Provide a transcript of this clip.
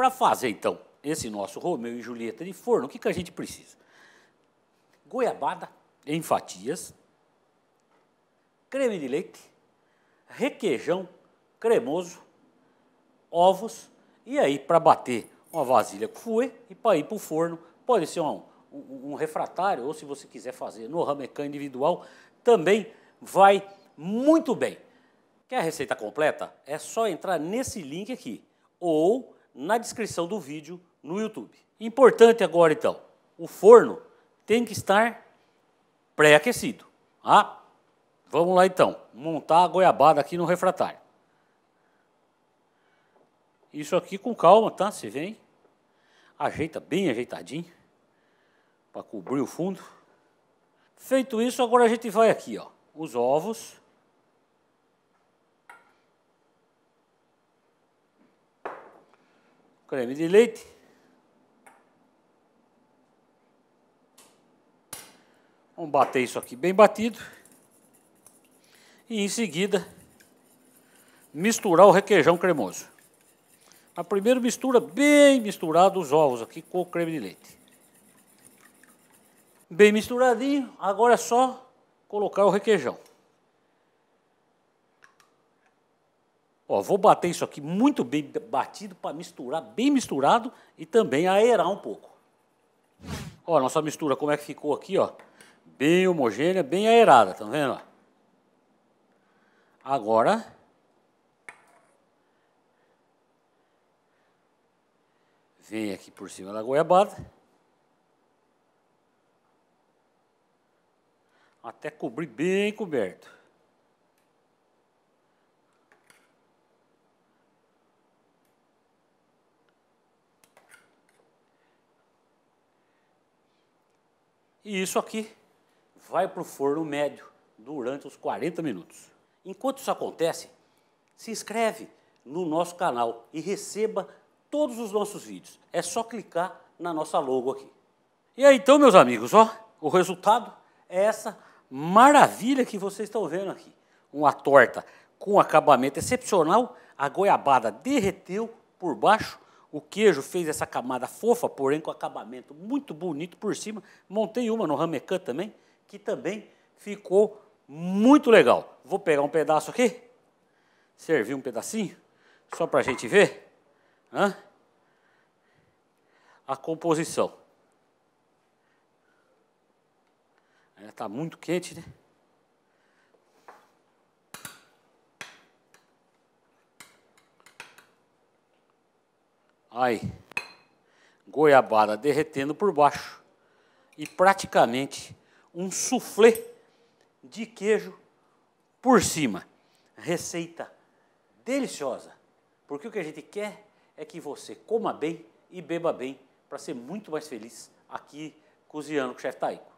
Para fazer, então, esse nosso Romeu e Julieta de forno, o que, que a gente precisa? Goiabada em fatias, creme de leite, requeijão cremoso, ovos, e aí para bater uma vasilha com fouet e para ir para o forno, pode ser um, um, um, refratário, ou se você quiser fazer no ramecan é individual, também vai muito bem. Quer a receita completa? É só entrar nesse link aqui, ou na descrição do vídeo no YouTube. Importante agora então, o forno tem que estar pré-aquecido. Ah, vamos lá então, montar a goiabada aqui no refratário. Isso aqui com calma, tá? Você vem, ajeita bem ajeitadinho, para cobrir o fundo. Feito isso, agora a gente vai aqui, ó, os ovos. creme de leite. Vamos bater isso aqui bem batido. E em seguida, misturar o requeijão cremoso. Mas primeiro mistura bem misturado os ovos aqui com o creme de leite. Bem misturadinho, agora é só colocar o requeijão. Ó, vou bater isso aqui muito bem batido para misturar, bem misturado e também aerar um pouco. Ó, nossa mistura, como é que ficou aqui, ó? Bem homogênea, bem aerada, tá vendo? Agora, vem aqui por cima da goiabada. Até cobrir bem coberto. E isso aqui vai para o forno médio durante os 40 minutos. Enquanto isso acontece, se inscreve no nosso canal e receba todos os nossos vídeos. É só clicar na nossa logo aqui. E aí então, meus amigos, ó, o resultado é essa maravilha que vocês estão vendo aqui. Uma torta com acabamento excepcional, a goiabada derreteu por baixo o queijo fez essa camada fofa, porém com acabamento muito bonito por cima. Montei uma no Ramecan também, que também ficou muito legal. Vou pegar um pedaço aqui, servir um pedacinho, só para a gente ver a composição. está muito quente, né? Ai, goiabada derretendo por baixo e praticamente um soufflé de queijo por cima. Receita deliciosa, porque o que a gente quer é que você coma bem e beba bem para ser muito mais feliz aqui cozinhando com o chefe Taico.